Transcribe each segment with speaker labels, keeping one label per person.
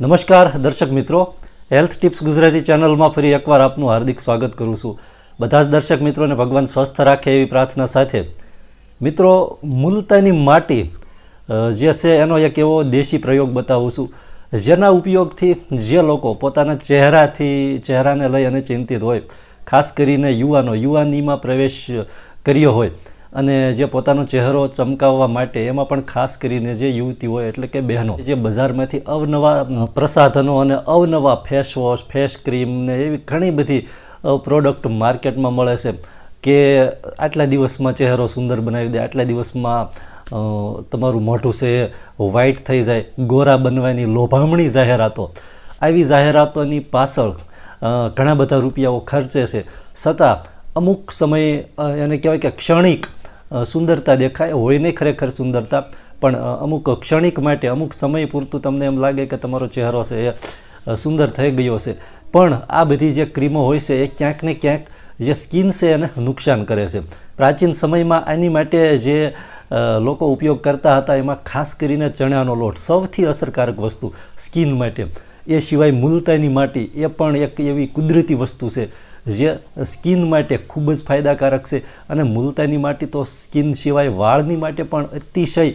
Speaker 1: નમસ્કાર દર્શક મિત્રો હેલ્થ ટિપ્સ ગુજરાતી ચેનલમાં ફરી એકવાર આપનું હાર્દિક સ્વાગત કરું છું બધા જ દર્શક મિત્રોને ભગવાન સ્વસ્થ રાખે એવી પ્રાર્થના સાથે મિત્રો મુલતાની માટી જે છે એનો એક એવો દેશી પ્રયોગ બતાવું છું જેના ઉપયોગથી જે લોકો પોતાના ચહેરાથી ચહેરાને લઈ અને ચિંતિત હોય ખાસ કરીને યુવાનો યુવાનીમાં પ્રવેશ કર્યો હોય અને જે પોતાનો ચહેરો ચમકાવવા માટે એમાં પણ ખાસ કરીને જે યુવતીઓ એટલે કે બહેનો જે બજારમાંથી અવનવા પ્રસાધનો અને અવનવા ફેસ ફેસ ક્રીમ ને એવી ઘણી બધી પ્રોડક્ટ માર્કેટમાં મળે છે કે આટલા દિવસમાં ચહેરો સુંદર બનાવી દે આટલા દિવસમાં તમારું મોઢું છે વ્હાઇટ થઈ જાય ગોરા બનવાની લોભામણી જાહેરાતો આવી જાહેરાતોની પાછળ ઘણા બધા રૂપિયાઓ ખર્ચે છે છતાં અમુક સમયે એને કહેવાય કે ક્ષણિક સુંદરતા દેખાય હોય નહીં ખરેખર સુંદરતા પણ અમુક ક્ષણિક માટે અમુક સમય પૂરતું તમને એમ લાગે કે તમારો ચહેરો છે એ સુંદર થઈ ગયો છે પણ આ બધી જે ક્રીમો હોય છે એ ક્યાંક ને ક્યાંક જે સ્કિન છે એને નુકસાન કરે છે પ્રાચીન સમયમાં આની માટે જે લોકો ઉપયોગ કરતા હતા એમાં ખાસ કરીને ચણાનો લોટ સૌથી અસરકારક વસ્તુ સ્કિન માટે એ સિવાય મુલતાની માટી એ પણ એક એવી કુદરતી વસ્તુ છે જે સ્કિન માટે ખૂબ જ ફાયદાકારક છે અને મુલતાની માટી તો સ્કિન સિવાય વાળની માટે પણ અતિશય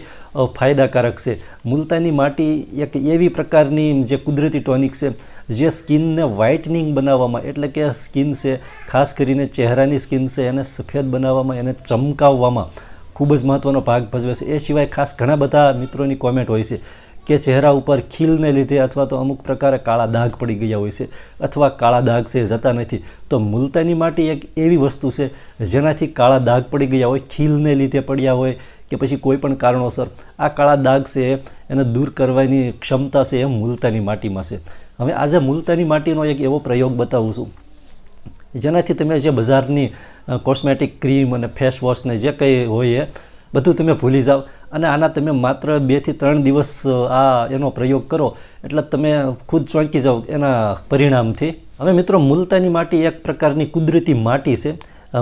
Speaker 1: ફાયદાકારક છે મુલતાની માટી એક એવી પ્રકારની જે કુદરતી ટોનિક છે જે સ્કિનને વ્હાઇટનિંગ બનાવવામાં એટલે કે સ્કિન છે ખાસ કરીને ચહેરાની સ્કિન છે એને સફેદ બનાવવામાં એને ચમકાવવામાં ખૂબ જ મહત્ત્વનો ભાગ ભજવે છે એ સિવાય ખાસ ઘણા બધા મિત્રોની કોમેન્ટ હોય છે કે ચહેરા ઉપર ખીલને લીધે અથવા તો અમુક પ્રકારે કાળા દાગ પડી ગયા હોય છે અથવા કાળા દાગ છે જતા નથી તો મુલતાની માટી એક એવી વસ્તુ છે જેનાથી કાળા દાગ પડી ગયા હોય ખીલને લીધે પડ્યા હોય કે પછી કોઈપણ કારણોસર આ કાળા દાગ છે એને દૂર કરવાની ક્ષમતા છે એ મુલતાની માટીમાં છે હવે આજે મુલતાની માટીનો એક એવો પ્રયોગ બતાવું છું જેનાથી તમે જે બજારની કોસ્મેટિક ક્રીમ અને ફેસવોશને જે કંઈ હોય એ બધું તમે ભૂલી જાઓ અને આના તમે માત્ર બેથી ત્રણ દિવસ આ એનો પ્રયોગ કરો એટલે તમે ખુદ ચોંકી જાઓ એના પરિણામથી હવે મિત્રો મુલતાની માટી એક પ્રકારની કુદરતી માટી છે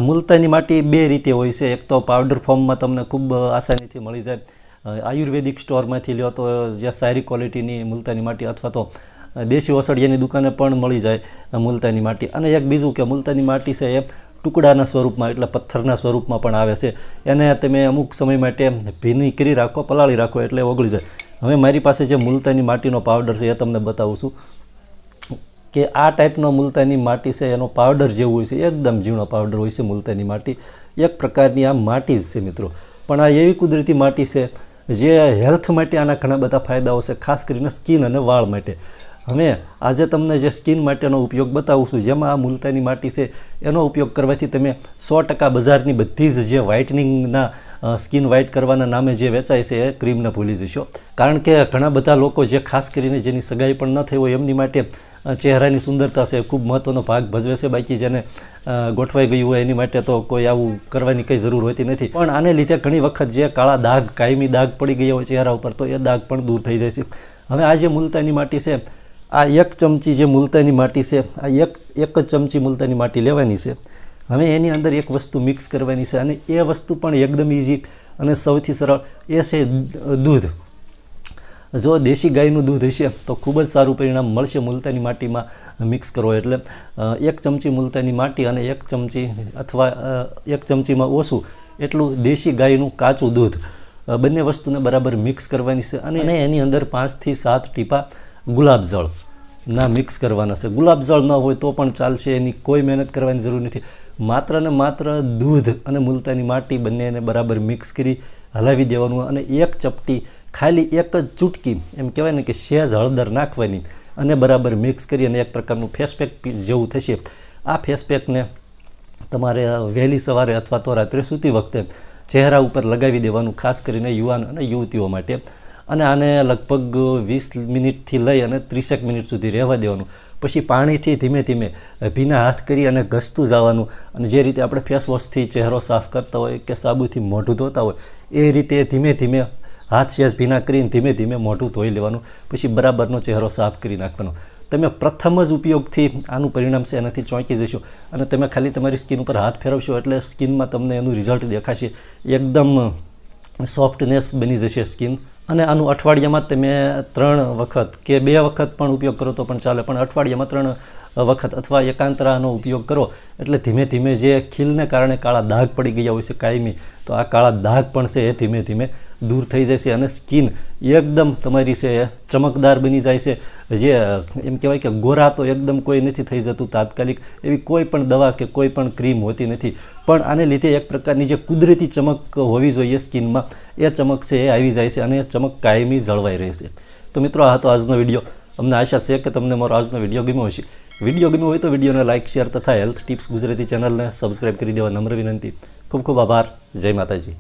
Speaker 1: મુલતાની માટી બે રીતે હોય છે એક તો પાવડર ફોર્મમાં તમને ખૂબ આસાનીથી મળી જાય આયુર્વેદિક સ્ટોરમાંથી લ્યો તો જે સારી ક્વોલિટીની મુલતાની માટી અથવા તો દેશી ઓસડિયાની દુકાને પણ મળી જાય મુલતાની માટી અને એક બીજું કે મુલતાની માટી છે એ ટુકડાના સ્વરૂપમાં એટલે પથ્થરના સ્વરૂપમાં પણ આવે છે એને તમે અમુક સમય માટે ભીની કરી રાખો પલાળી રાખો એટલે ઓગળી જાય હવે મારી પાસે જે મુલતાની માટીનો પાવડર છે એ તમને બતાવું છું કે આ ટાઈપનો મુલતાની માટી છે એનો પાવડર જેવું હોય છે એકદમ ઝીણો પાવડર હોય છે મુલતાની માટી એક પ્રકારની આ માટી જ છે મિત્રો પણ આ એવી કુદરતી માટી છે જે હેલ્થ માટે આના ઘણા બધા ફાયદાઓ છે ખાસ કરીને સ્કિન અને વાળ માટે અમે આજે તમને જે સ્કિન માટેનો ઉપયોગ બતાવું છું જેમાં આ મુલતાની માટી છે એનો ઉપયોગ કરવાથી તમે સો ટકા બજારની બધી જ જે વ્હાઇટનિંગના સ્કિન વ્હાઇટ કરવાના નામે જે વેચાય છે એ ક્રીમને ભૂલી જશો કારણ કે ઘણા બધા લોકો જે ખાસ કરીને જેની સગાઈ પણ ન થઈ હોય એમની માટે ચહેરાની સુંદરતા છે ખૂબ મહત્ત્વનો ભાગ ભજવે છે બાકી જેને ગોઠવાઈ ગયું હોય એની માટે તો કોઈ આવું કરવાની કંઈ જરૂર હોતી નથી પણ આને લીધે ઘણી વખત જે કાળા દાગ કાયમી દાગ પડી ગયા હોય ચહેરા ઉપર તો એ દાગ પણ દૂર થઈ જાય છે હવે આ જે મુલતાની માટી છે આ એક ચમચી જે મુલતાની માટી છે આ એક એક જ ચમચી મુલતાની માટી લેવાની છે હવે એની અંદર એક વસ્તુ મિક્સ કરવાની છે અને એ વસ્તુ પણ એકદમ ઇઝી અને સૌથી સરળ એ છે દૂધ જો દેશી ગાયનું દૂધ હશે તો ખૂબ જ સારું પરિણામ મળશે મુલતાની માટીમાં મિક્સ કરો એટલે એક ચમચી મુલતાની માટી અને એક ચમચી અથવા એક ચમચીમાં ઓછું એટલું દેશી ગાયનું કાચું દૂધ બંને વસ્તુને બરાબર મિક્સ કરવાની છે અને એની અંદર પાંચથી સાત ટીપા ગુલાબજળ ના મિક્સ કરવાના છે ગુલાબજળ ન હોય તો પણ ચાલશે એની કોઈ મહેનત કરવાની જરૂર નથી માત્ર ને માત્ર દૂધ અને મુલતાની માટી બંનેને બરાબર મિક્સ કરી હલાવી દેવાનું અને એક ચપટી ખાલી એક જ ચૂટકી એમ કહેવાય ને કે સહેજ હળદર નાખવાની અને બરાબર મિક્સ કરી અને એક પ્રકારનું ફેસપેક જેવું થશે આ ફેસપેકને તમારે વહેલી સવારે અથવા તો રાત્રે સૂતી વખતે ચહેરા ઉપર લગાવી દેવાનું ખાસ કરીને યુવાન અને યુવતીઓ માટે અને આને લગભગ વીસ મિનિટથી લઈ અને ત્રીસેક મિનિટ સુધી રહેવા દેવાનું પછી પાણીથી ધીમે ધીમે ભીના હાથ કરી અને ઘસતું જવાનું અને જે રીતે આપણે ફેસવોશથી ચહેરો સાફ કરતા હોય કે સાબુથી મોઢું ધોતા હોય એ રીતે ધીમે ધીમે હાથ શેષ ભીના કરીને ધીમે ધીમે મોઢું ધોઈ લેવાનું પછી બરાબરનો ચહેરો સાફ કરી નાખવાનો તમે પ્રથમ જ ઉપયોગથી આનું પરિણામ છે એનાથી ચોંકી જશો અને તમે ખાલી તમારી સ્કિન ઉપર હાથ ફેરવશો એટલે સ્કિનમાં તમને એનું રિઝલ્ટ દેખાશે એકદમ સોફ્ટનેસ બની જશે સ્કિન અને આનું અઠવાડિયામાં તમે ત્રણ વખત કે બે વખત પણ ઉપયોગ કરો તો પણ ચાલે પણ અઠવાડિયામાં ત્રણ વખત અથવા એકાંતરાનો ઉપયોગ કરો એટલે ધીમે ધીમે જે ખીલને કારણે કાળા દાગ પડી ગયા હોય છે કાયમી તો આ કાળા દાગ પણ છે એ ધીમે ધીમે દૂર થઈ જશે અને સ્કિન એકદમ તમારી છે ચમકદાર બની જાય છે જે એમ કહેવાય કે ગોરા તો એકદમ કોઈ નથી થઈ જતું તાત્કાલિક એવી કોઈ પણ દવા કે કોઈ પણ ક્રીમ હોતી નથી પણ આને લીધે એક પ્રકારની જે કુદરતી ચમક હોવી જોઈએ સ્કિનમાં એ ચમક છે એ આવી જાય છે અને એ ચમક કાયમી જળવાઈ રહેશે તો મિત્રો આ હતો આજનો વિડીયો અમને આશા છે કે તમને મારો આજનો વિડીયો ગમ્યો હશે વિડીયો ગમ્યો હોય તો વિડીયોને લાઇક શેર તથા હેલ્થ ટિપ્સ ગુજરાતી ચેનલને સબસ્ક્રાઈબ કરી દેવા નમ્ર વિનંતી ખૂબ ખૂબ આભાર જય માતાજી